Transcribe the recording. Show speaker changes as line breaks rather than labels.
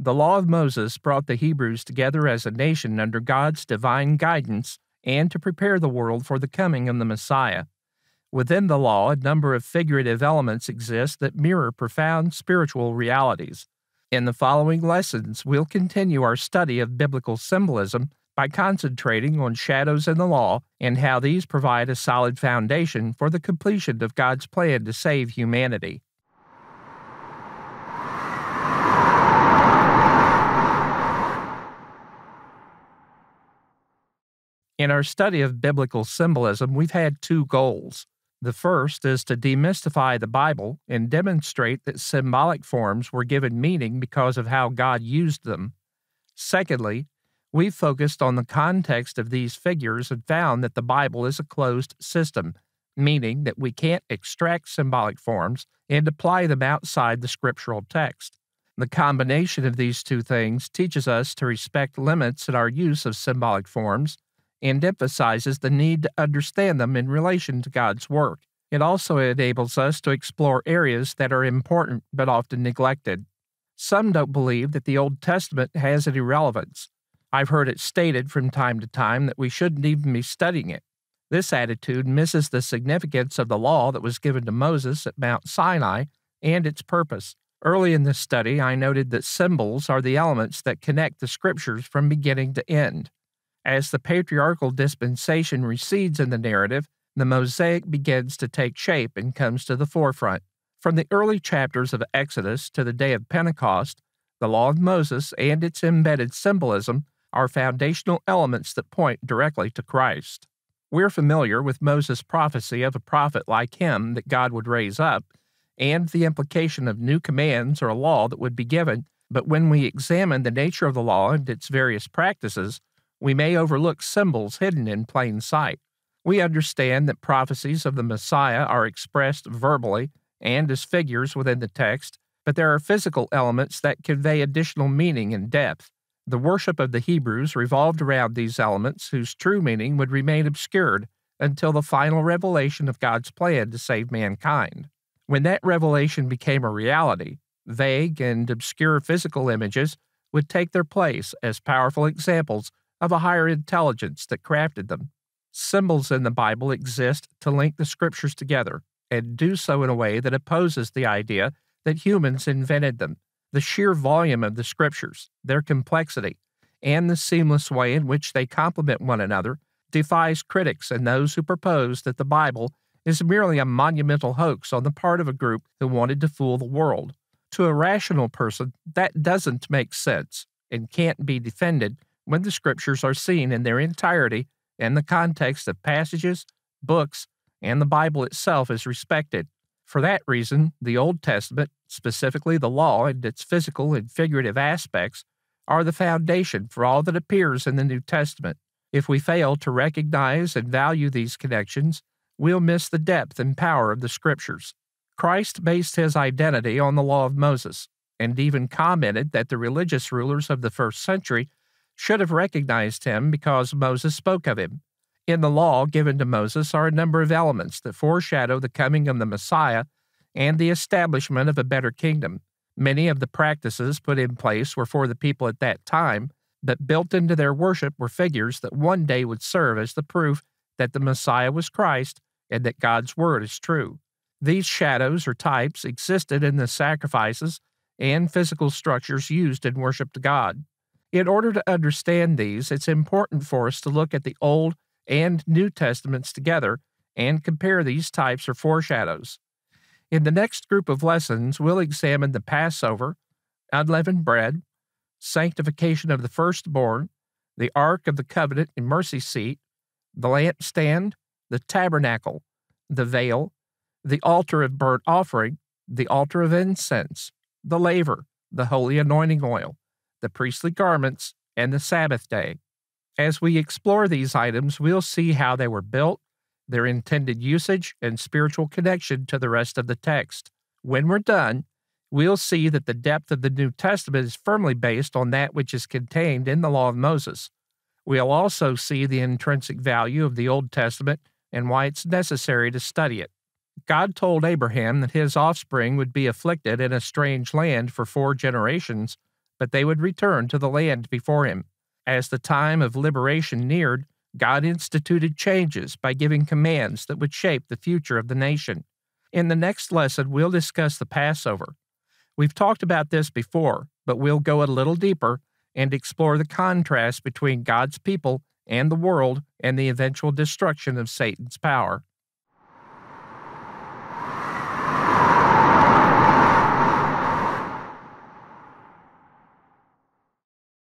The law of Moses brought the Hebrews together as a nation under God's divine guidance and to prepare the world for the coming of the Messiah. Within the law, a number of figurative elements exist that mirror profound spiritual realities. In the following lessons, we'll continue our study of biblical symbolism by concentrating on shadows in the law and how these provide a solid foundation for the completion of God's plan to save humanity. In our study of biblical symbolism, we've had two goals. The first is to demystify the Bible and demonstrate that symbolic forms were given meaning because of how God used them. Secondly, we focused on the context of these figures and found that the Bible is a closed system, meaning that we can't extract symbolic forms and apply them outside the scriptural text. The combination of these two things teaches us to respect limits in our use of symbolic forms and emphasizes the need to understand them in relation to God's work. It also enables us to explore areas that are important but often neglected. Some don't believe that the Old Testament has any relevance. I've heard it stated from time to time that we shouldn't even be studying it. This attitude misses the significance of the law that was given to Moses at Mount Sinai and its purpose. Early in this study, I noted that symbols are the elements that connect the scriptures from beginning to end. As the patriarchal dispensation recedes in the narrative, the mosaic begins to take shape and comes to the forefront. From the early chapters of Exodus to the day of Pentecost, the Law of Moses and its embedded symbolism are foundational elements that point directly to Christ. We're familiar with Moses' prophecy of a prophet like him that God would raise up, and the implication of new commands or a law that would be given. But when we examine the nature of the law and its various practices, we may overlook symbols hidden in plain sight. We understand that prophecies of the Messiah are expressed verbally and as figures within the text, but there are physical elements that convey additional meaning and depth. The worship of the Hebrews revolved around these elements whose true meaning would remain obscured until the final revelation of God's plan to save mankind. When that revelation became a reality, vague and obscure physical images would take their place as powerful examples of a higher intelligence that crafted them. Symbols in the Bible exist to link the scriptures together and do so in a way that opposes the idea that humans invented them. The sheer volume of the scriptures, their complexity, and the seamless way in which they complement one another defies critics and those who propose that the Bible is merely a monumental hoax on the part of a group who wanted to fool the world. To a rational person, that doesn't make sense and can't be defended when the scriptures are seen in their entirety and the context of passages, books, and the Bible itself is respected. For that reason, the Old Testament, specifically the law and its physical and figurative aspects, are the foundation for all that appears in the New Testament. If we fail to recognize and value these connections, we'll miss the depth and power of the Scriptures. Christ based his identity on the law of Moses, and even commented that the religious rulers of the first century should have recognized him because Moses spoke of him. In the law given to Moses are a number of elements that foreshadow the coming of the Messiah and the establishment of a better kingdom. Many of the practices put in place were for the people at that time, but built into their worship were figures that one day would serve as the proof that the Messiah was Christ and that God's Word is true. These shadows or types existed in the sacrifices and physical structures used in worship to God. In order to understand these, it's important for us to look at the Old and New Testaments together and compare these types or foreshadows. In the next group of lessons, we'll examine the Passover, unleavened bread, sanctification of the firstborn, the Ark of the Covenant and mercy seat, the lampstand, the tabernacle, the veil, the altar of burnt offering, the altar of incense, the laver, the holy anointing oil, the priestly garments, and the Sabbath day. As we explore these items, we'll see how they were built, their intended usage, and spiritual connection to the rest of the text. When we're done, we'll see that the depth of the New Testament is firmly based on that which is contained in the Law of Moses. We'll also see the intrinsic value of the Old Testament and why it's necessary to study it. God told Abraham that his offspring would be afflicted in a strange land for four generations but they would return to the land before him. As the time of liberation neared, God instituted changes by giving commands that would shape the future of the nation. In the next lesson, we'll discuss the Passover. We've talked about this before, but we'll go a little deeper and explore the contrast between God's people and the world and the eventual destruction of Satan's power.